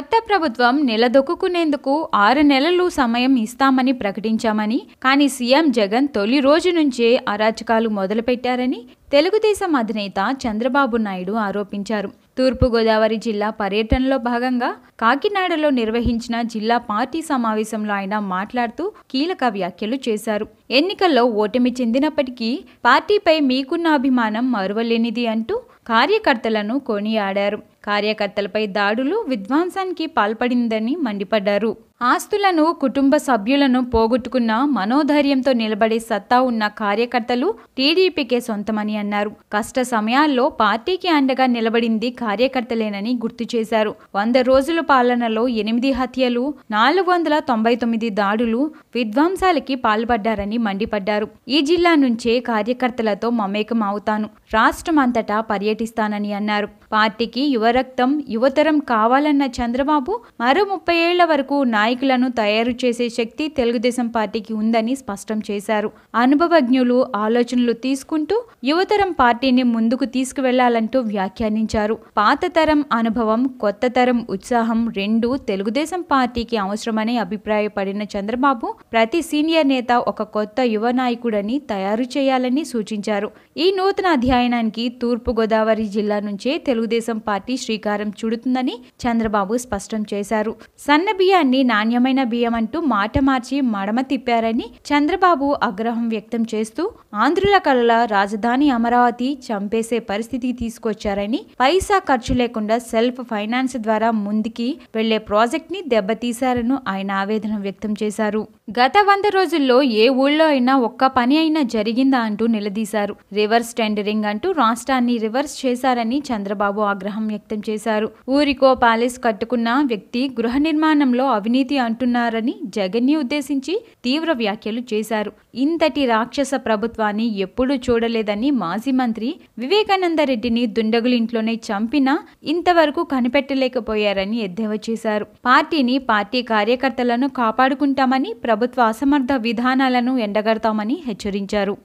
కొత్త ప్రభుత్వం నిలదొక్కునేందుకు ఆరు నెలలు సమయం ఇస్తామని ప్రకటించామని కానీ సీఎం జగన్ తొలి రోజు నుంచే అరాచకాలు మొదలుపెట్టారని తెలుగుదేశం అధినేత చంద్రబాబు నాయుడు ఆరోపించారు తూర్పుగోదావరి జిల్లా పర్యటనలో భాగంగా కాకినాడలో నిర్వహించిన జిల్లా పార్టీ సమావేశంలో ఆయన మాట్లాడుతూ కీలక వ్యాఖ్యలు చేశారు ఎన్నికల్లో ఓటమి చెందినప్పటికీ పార్టీపై మీకున్న అభిమానం మరువలేనిది అంటూ కార్యకర్తలను కొనియాడారు కార్యకర్తలపై దాడులు విధ్వంసానికి పాల్పడిందని మండిపడ్డారు ఆస్తులను కుటుంబ సభ్యులను పోగొట్టుకున్న మనోధైర్యంతో నిలబడే సత్తా ఉన్న కార్యకర్తలు టీడీపీకే సొంతమని అన్నారు కష్ట సమయాల్లో పార్టీకి అండగా నిలబడింది కార్యకర్తలేనని గుర్తు చేశారు వంద రోజుల పాలనలో ఎనిమిది హత్యలు నాలుగు వందల తొంభై తొమ్మిది దాడులు విధ్వంసాలకి పాల్పడ్డారని మండిపడ్డారు ఈ జిల్లా నుంచే కార్యకర్తలతో మమేకం అవుతాను రాష్ట్రం అంతటా పర్యటిస్తానని అన్నారు పార్టీకి యువరక్తం యువతరం కావాలన్న చంద్రబాబు మరో ముప్పై ఏళ్ల వరకు నాయకులను తయారు చేసే శక్తి తెలుగుదేశం పార్టీకి ఉందని స్పష్టం చేశారు అనుభవజ్ఞులు ఆలోచనలు తీసుకుంటూ యువతరం పార్టీని ముందుకు తీసుకువెళ్లాలంటూ వ్యాఖ్యానించారు పాత తరం అనుభవం కొత్త తరం ఉత్సాహం రెండు తెలుగుదేశం పార్టీకి అవసరమని అభిప్రాయపడిన చంద్రబాబు ప్రతి సీనియర్ నేత ఒక కొత్త యువ నాయకుడని తయారు చేయాలని సూచించారు ఈ నూతన అధ్యయనానికి తూర్పుగోదావరి జిల్లా నుంచే తెలుగు తెలుగుదేశం పార్టీ శ్రీకారం చుడుతుందని చంద్రబాబు స్పష్టం చేశారు సన్న బియ్యాన్ని నాణ్యమైన బియ్యం అంటూ మాట మార్చి మడమ తిప్పారని చంద్రబాబు ఆగ్రహం వ్యక్తం చేస్తూ ఆంధ్రుల కళల రాజధాని అమరావతి చంపేసే పరిస్థితికి తీసుకొచ్చారని పైసా ఖర్చు లేకుండా సెల్ఫ్ ఫైనాన్స్ ద్వారా ముందుకి వెళ్లే ప్రాజెక్ట్ ని దెబ్బతీశారని ఆయన ఆవేదన వ్యక్తం చేశారు గత వంద రోజుల్లో ఏ ఊళ్ళో అయినా ఒక్క పని అయినా జరిగిందా అంటూ నిలదీశారు రివర్స్ టెండరింగ్ అంటూ రాష్ట్రాన్ని రివర్స్ చేశారని చంద్రబాబు చంద్రబాబు ఆగ్రహం వ్యక్తం చేశారు ఊరికో ప్యాలెస్ కట్టుకున్న వ్యక్తి గృహ నిర్మాణంలో అవినీతి అంటున్నారని జగన్ ని ఉద్దేశించి తీవ్ర వ్యాఖ్యలు చేశారు ఇంతటి రాక్షస ప్రభుత్వాన్ని ఎప్పుడూ చూడలేదని మాజీ మంత్రి వివేకానందరెడ్డిని దుండగులింట్లోనే చంపినా ఇంతవరకు కనిపెట్టలేకపోయారని ఎద్దేవా చేశారు పార్టీని పార్టీ కార్యకర్తలను కాపాడుకుంటామని ప్రభుత్వ అసమర్థ విధానాలను ఎండగడతామని హెచ్చరించారు